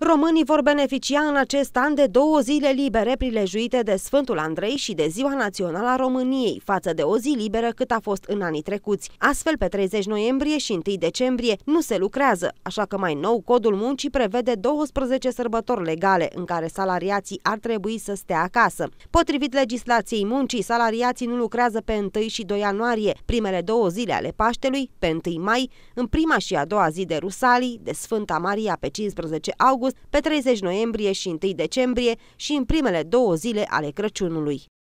Românii vor beneficia în acest an de două zile libere prilejuite de Sfântul Andrei și de Ziua Națională a României, față de o zi liberă cât a fost în anii trecuți. Astfel, pe 30 noiembrie și 1 decembrie nu se lucrează, așa că mai nou codul muncii prevede 12 sărbători legale în care salariații ar trebui să stea acasă. Potrivit legislației muncii, salariații nu lucrează pe 1 și 2 ianuarie, primele două zile ale Paștelui, pe 1 mai, în prima și a doua zi de Rusalii, de Sfânta Maria pe 15 august, august, pe 30 noiembrie și 1 decembrie și în primele două zile ale Crăciunului.